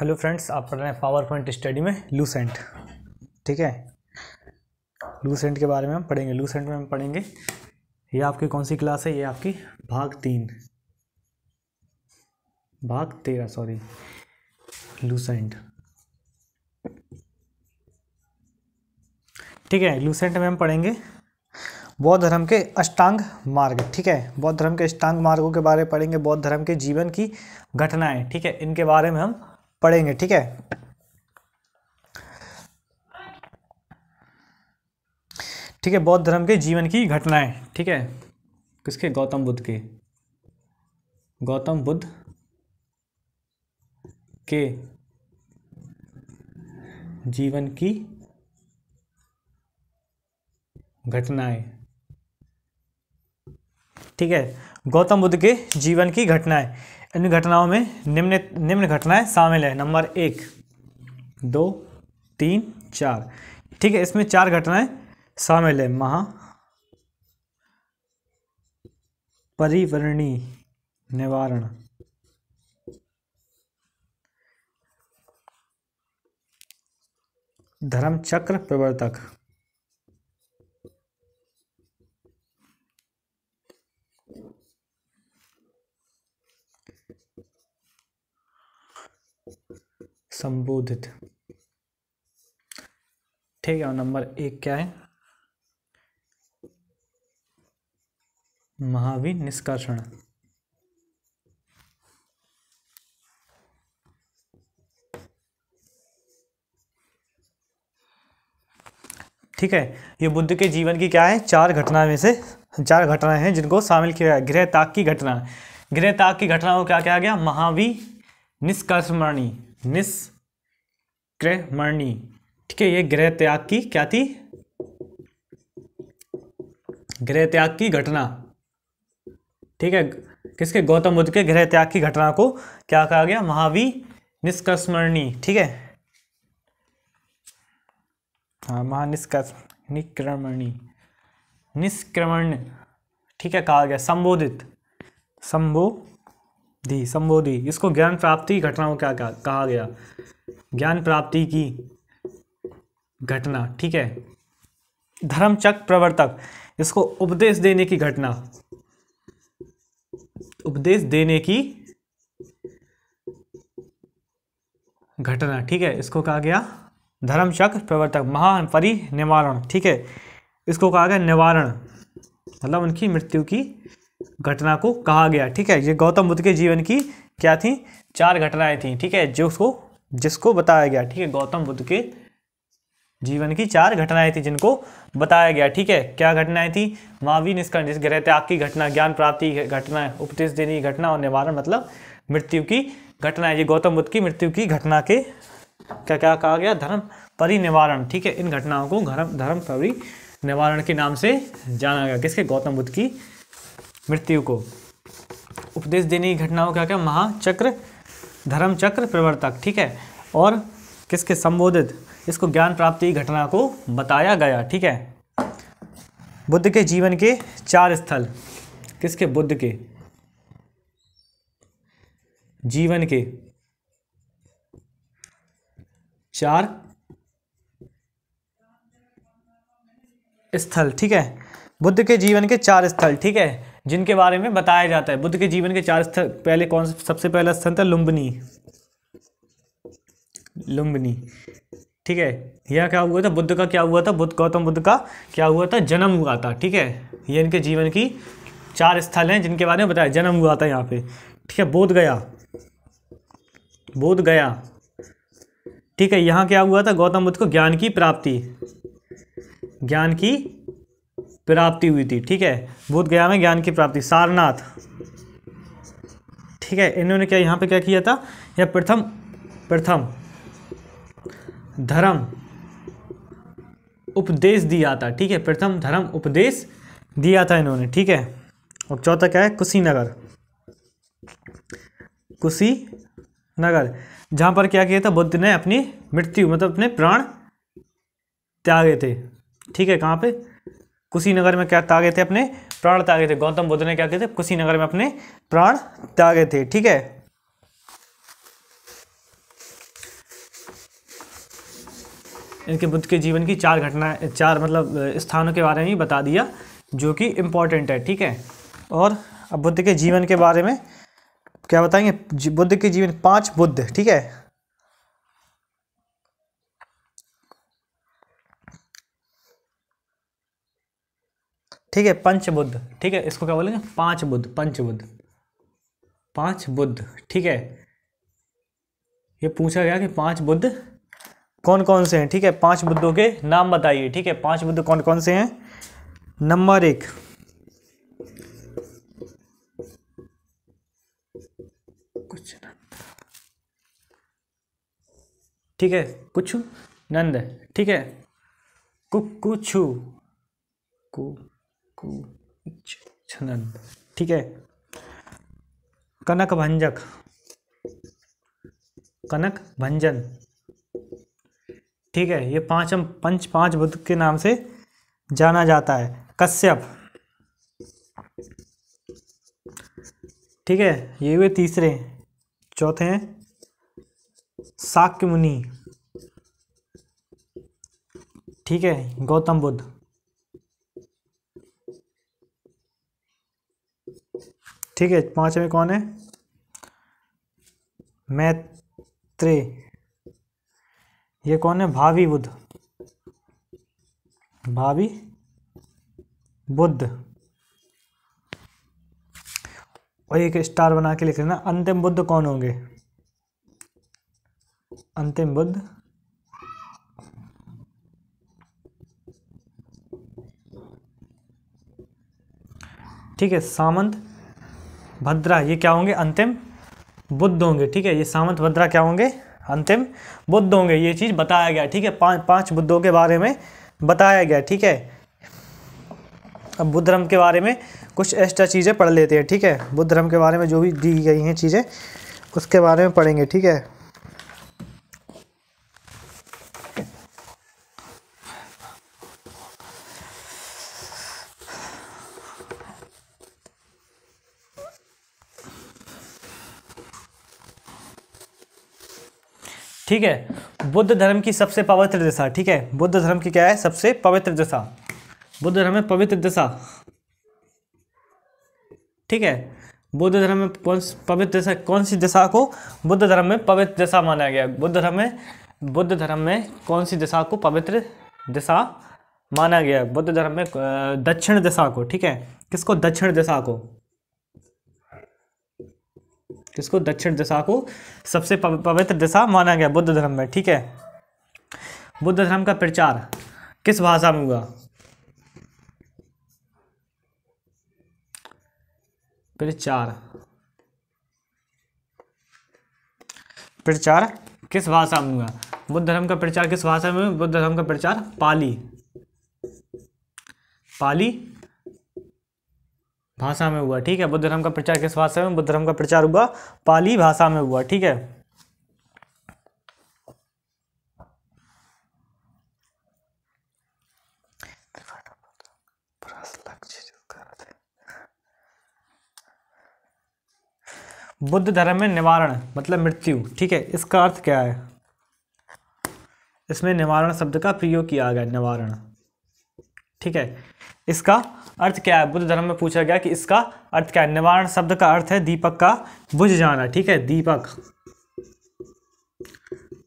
hello friends आप पढ़ रहे हैं पावर पॉइंट स्टडी में लूसेंट ठीक है लूसेंट के बारे में हम पढ़ेंगे लूसेंट में हम पढ़ेंगे ये आपकी कौन सी क्लास है ये आपकी भाग तीन भाग तेरह सॉरी लूसेंट ठीक है लूसेंट में हम पढ़ेंगे बौद्ध धर्म के अष्टांग मार्ग ठीक है बौद्ध धर्म के अष्टांग मार्गों के बारे में पढ़ेंगे बौद्ध धर्म के जीवन की घटनाएं ठीक है इनके बारे में हम पढ़ेंगे ठीक है ठीक है बौद्ध धर्म के जीवन की घटनाएं ठीक है किसके गौतम बुद्ध के गौतम बुद्ध के जीवन की घटनाएं ठीक है गौतम बुद्ध के जीवन की घटनाएं इन घटनाओं में निम्न निम्न घटनाएं शामिल है नंबर एक दो तीन चार ठीक है इसमें चार घटनाएं शामिल है महा परिवर्णी निवारण धर्म चक्र प्रवर्तक संबोधित ठीक है नंबर एक क्या है महावीर निष्कर्षण ठीक है ये बुद्ध के जीवन की क्या है चार घटना में से चार घटनाएं हैं जिनको शामिल किया गया गृह ताक की घटना गृह ताक की घटना को क्या कहा गया महावी निष्कर्षमणी निष्क्रमणी ठीक है ये ग्रह त्याग की क्या थी ग्रह त्याग की घटना ठीक है किसके गौतम बुद्ध के ग्रह त्याग की घटना को क्या कहा गया महावी निष्कर्षमरणी ठीक है हाँ महानिष्कर्ष निक्रमणी निष्क्रमण ठीक है कहा गया संबोधित संबोध दी संबोधि इसको ज्ञान प्राप्ति घटनाओं क्या कहा गया ज्ञान प्राप्ति की घटना ठीक है धर्मचक प्रवर्तक इसको उपदेश देने की घटना उपदेश देने की घटना ठीक है इसको कहा गया धर्मचक प्रवर्तक महान परि निवारण ठीक है इसको कहा गया निवारण मतलब उनकी मृत्यु की घटना को कहा गया ठीक है ये गौतम बुद्ध के जीवन की क्या थी चार घटनाएं थी ठीक है जिसको जिसको बताया गया ठीक है गौतम बुद्ध के जीवन की चार घटनाएं थी जिनको बताया गया ठीक है क्या घटनाएं थी मावी जिस ग्रह त्याग की घटना ज्ञान प्राप्ति घटना उपदेश देने की घटना और निवारण मतलब मृत्यु की घटना है ये गौतम बुद्ध की मृत्यु की घटना के क्या क्या कहा गया धर्म परिनिवारण ठीक है इन घटनाओं को धर्म धर्म परिनिवारण के नाम से जाना गया किसके गौतम बुद्ध की मृत्यु को उपदेश देने की घटनाओं क्या क्या महाचक्र धर्म चक्र प्रवर्तक ठीक है और किसके संबोधित इसको ज्ञान प्राप्ति की घटना को बताया गया ठीक है बुद्ध के जीवन के चार स्थल किसके बुद्ध के जीवन के चार स्थल ठीक है बुद्ध के जीवन के चार स्थल ठीक है जिनके बारे में बताया जाता है बुद्ध के जीवन के चार स्थल पहले कौन से सबसे पहला स्थान था लुम्बनी लुम्बनी ठीक है यह क्या हुआ था बुद्ध का क्या हुआ था बुद्ध गौतम बुद्ध का क्या हुआ था जन्म हुआ था ठीक है ये इनके जीवन की चार स्थल हैं जिनके बारे में बताया जन्म हुआ था यहाँ पे ठीक है बोध गया बोध गया ठीक है यहाँ क्या हुआ था गौतम बुद्ध को ज्ञान की प्राप्ति ज्ञान की प्राप्ति हुई थी ठीक है बोध गया में ज्ञान की प्राप्ति सारनाथ ठीक है इन्होंने क्या यहाँ पे क्या किया था यह प्रथम प्रथम धर्म उपदेश दिया था ठीक है प्रथम धर्म उपदेश दिया था इन्होंने ठीक है और चौथा क्या है कुशीनगर कुशी नगर जहाँ पर क्या किया था बुद्ध ने अपनी मृत्यु मतलब अपने प्राण त्यागे थे ठीक है कहाँ पे कुशीनगर में क्या तागे थे अपने प्राण तागे थे गौतम बुद्ध ने क्या किए थे कुशीनगर में अपने प्राण त्यागे थे ठीक है इनके बुद्ध के जीवन की चार घटनाएं चार मतलब स्थानों के बारे में बता दिया जो कि इम्पोर्टेंट है ठीक है और अब बुद्ध के जीवन के बारे में क्या बताएंगे बुद्ध के जीवन पांच बुद्ध ठीक है ठीक है पंच बुद्ध ठीक है इसको क्या बोलेंगे पांच बुद्ध पंच बुद्ध पांच बुद्ध ठीक है ये पूछा गया कि पांच बुद्ध कौन कौन से हैं ठीक है पांच बुद्धों के नाम बताइए ठीक है पांच बुद्ध कौन कौन से हैं नंबर एक कुछ ठीक है कुछ नंद ठीक है कुछ कु कूचनद ठीक है कनक भंजक कनक भंजन ठीक है ये पांचम पंच पांच बुद्ध के नाम से जाना जाता है कश्यप ठीक है ये हुए तीसरे चौथे हैं शाक्य मुनि ठीक है गौतम बुद्ध ठीक है पांच में कौन है मैत्रे ये कौन है भावी बुद्ध भावी बुद्ध और एक स्टार बना के लिख लेना अंतिम बुद्ध कौन होंगे अंतिम बुद्ध ठीक है सामंत भद्रा ये क्या होंगे अंतिम बुद्ध होंगे ठीक है ये सामंत भद्रा क्या होंगे अंतिम बुद्ध होंगे ये चीज़ बताया गया ठीक है पांच पांच बुद्धों के बारे में बताया गया ठीक है अब बुद्ध धर्म के बारे में कुछ एक्स्ट्रा चीज़ें पढ़ लेते हैं ठीक है बुद्ध धर्म के बारे में जो भी दी गई हैं चीज़ें उसके बारे में पढ़ेंगे ठीक है ठीक है बुद्ध धर्म की सबसे पवित्र दशा ठीक है बुद्ध धर्म की क्या है सबसे पवित्र दशा बुद्ध धर्म में पवित्र दशा ठीक है बुद्ध धर्म में कौन पवित्र दशा कौन सी दशा को बुद्ध धर्म में पवित्र दशा माना गया बुद्ध धर्म में बुद्ध धर्म में कौन सी दशा को पवित्र दशा माना गया बुद्ध धर्म में दक्षिण दशा को ठीक है किसको दक्षिण दशा को किसको दक्षिण दिशा को सबसे पवित्र दिशा माना गया बुद्ध धर्म में ठीक है बुद्ध धर्म का प्रचार किस भाषा में हुआ प्रचार प्रचार किस भाषा में हुआ बुद्ध धर्म का प्रचार किस भाषा में बुद्ध धर्म का प्रचार पाली पाली भाषा में हुआ ठीक है बुद्ध धर्म का प्रचार किस भाषा में बुद्ध धर्म का प्रचार हुआ पाली भाषा में हुआ ठीक है बुद्ध धर्म में निवारण मतलब मृत्यु ठीक है इसका अर्थ क्या है इसमें निवारण शब्द का प्रयोग किया गया निवारण ठीक है इसका अर्थ क्या है बुद्ध धर्म में पूछा गया कि इसका अर्थ क्या है निवारण शब्द का अर्थ है दीपक का बुझ जाना ठीक है दीपक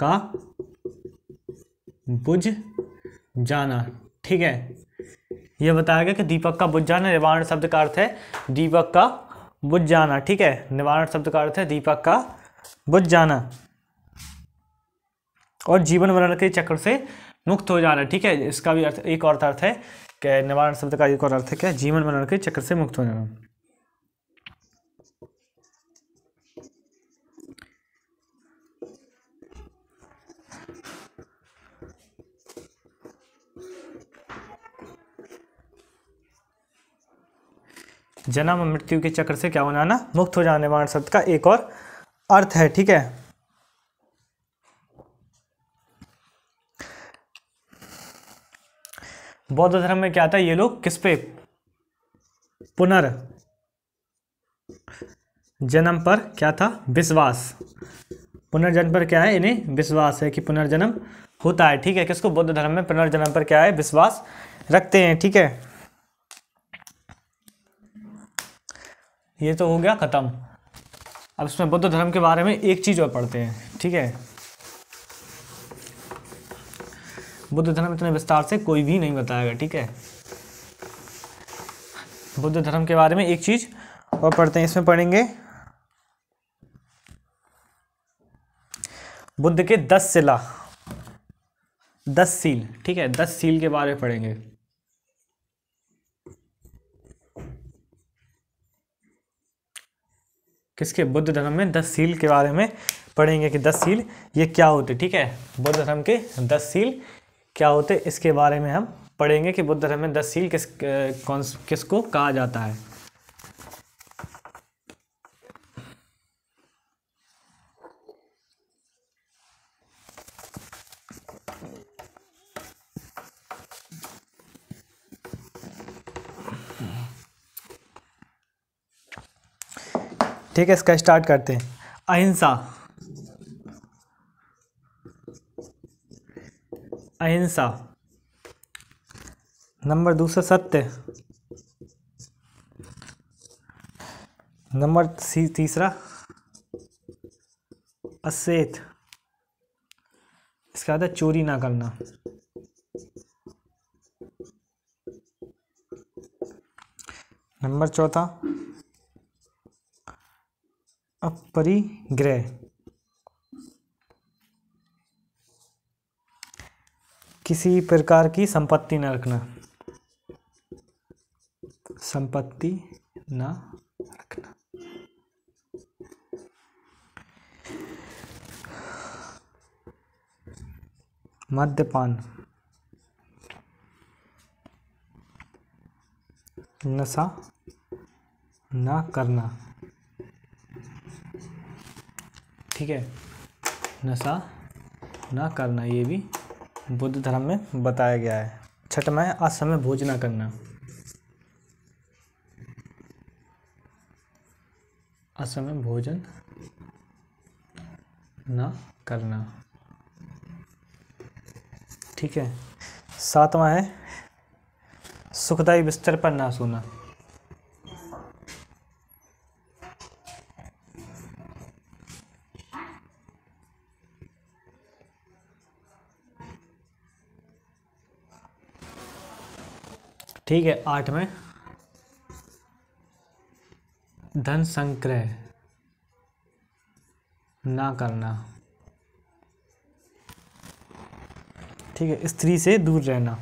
का बुझ जाना ठीक है यह बताया गया कि दीपक का बुझ जाना निवारण शब्द का अर्थ है दीपक का बुझ जाना ठीक है निवारण शब्द का अर्थ है दीपक का बुझ जाना और जीवन मरण के चक्र से मुक्त हो जाना ठीक है इसका भी अर्थ एक और अर्थ है के निवारण शब्द का एक और अर्थ क्या है जीवन मरण के चक्र से मुक्त हो जाना जन्म मृत्यु के चक्र से क्या हो जाना मुक्त हो जाने वाले शब्द का एक और अर्थ है ठीक है बौद्ध धर्म में क्या था ये लोग किस पे पुनर् जन्म पर क्या था विश्वास पुनर्जन्म पर क्या है इन्हें विश्वास है कि पुनर्जन्म होता है ठीक है किसको बौद्ध धर्म में पुनर्जन्म पर क्या है विश्वास रखते हैं ठीक है ये तो हो गया ख़त्म अब इसमें बुद्ध धर्म के बारे में एक चीज़ और पढ़ते हैं ठीक है बुद्ध धर्म इतने विस्तार से कोई भी नहीं बताएगा ठीक है बुद्ध धर्म के बारे में एक चीज़ और पढ़ते हैं इसमें पढ़ेंगे बुद्ध के दस सिला दस सील ठीक है दस सील के बारे में पढ़ेंगे किसके बुद्ध धर्म में दस सील के बारे में पढ़ेंगे कि दस सील ये क्या होते ठीक है बुद्ध धर्म के दस सील क्या होते इसके बारे में हम पढ़ेंगे कि बुद्ध धर्म में दस सील किस कौन किसको कहा जाता है ठीक है इसका स्टार्ट करते हैं अहिंसा अहिंसा नंबर दूसरा सत्य नंबर तीसरा असेत इसका आता चोरी ना करना नंबर चौथा अपरिग्रह किसी प्रकार की संपत्ति न रखना संपत्ति न रखना मद्यपान नशा न करना ठीक है नशा ना करना ये भी बुद्ध धर्म में बताया गया है छठवां है असमय भोजना करना असमय भोजन ना करना ठीक है सातवां है सुखदायी बिस्तर पर ना सोना ठीक है आठ में धन संग्रह ना करना ठीक है स्त्री से दूर रहना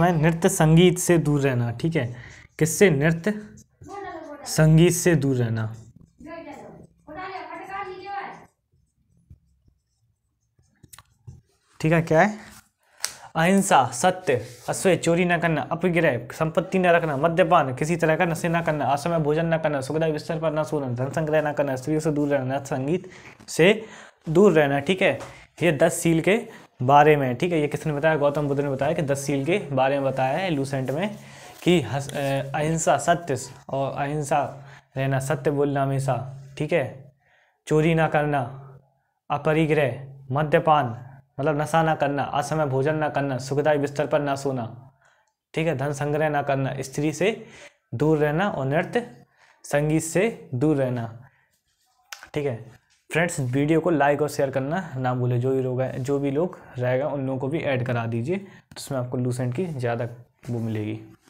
में नृत्य संगीत से दूर रहना ठीक है किससे नृत्य संगीत से दूर रहना ठीक है क्या है अहिंसा सत्य अश्वय चोरी न करना अपग्रह संपत्ति न रखना मद्यपान किसी तरह का नशे न करना असमय भोजन न करना सुगदा विस्तर पर न सोना धन संग्रह न करना स्त्री से दूर रहना संगीत से दूर रहना ठीक है ये दस सील के बारे में ठीक है ये किसने बताया गौतम बुद्ध ने बताया कि दस सील के बारे में बताया है लूसेंट में कि अहिंसा सत्य और अहिंसा रहना सत्य बोलना हमेशा ठीक है चोरी ना करना अपरिग्रह मद्यपान मतलब नशा ना करना असमय भोजन ना करना सुखदायी बिस्तर पर ना सोना ठीक है धन संग्रह ना करना स्त्री से दूर रहना और नृत्य संगीत से दूर रहना ठीक है फ्रेंड्स वीडियो को लाइक और शेयर करना ना भूलें जो भी लोग जो भी लोग रहेगा उन लोगों को भी ऐड करा दीजिए तो उसमें आपको लूसेंट की ज़्यादा वो मिलेगी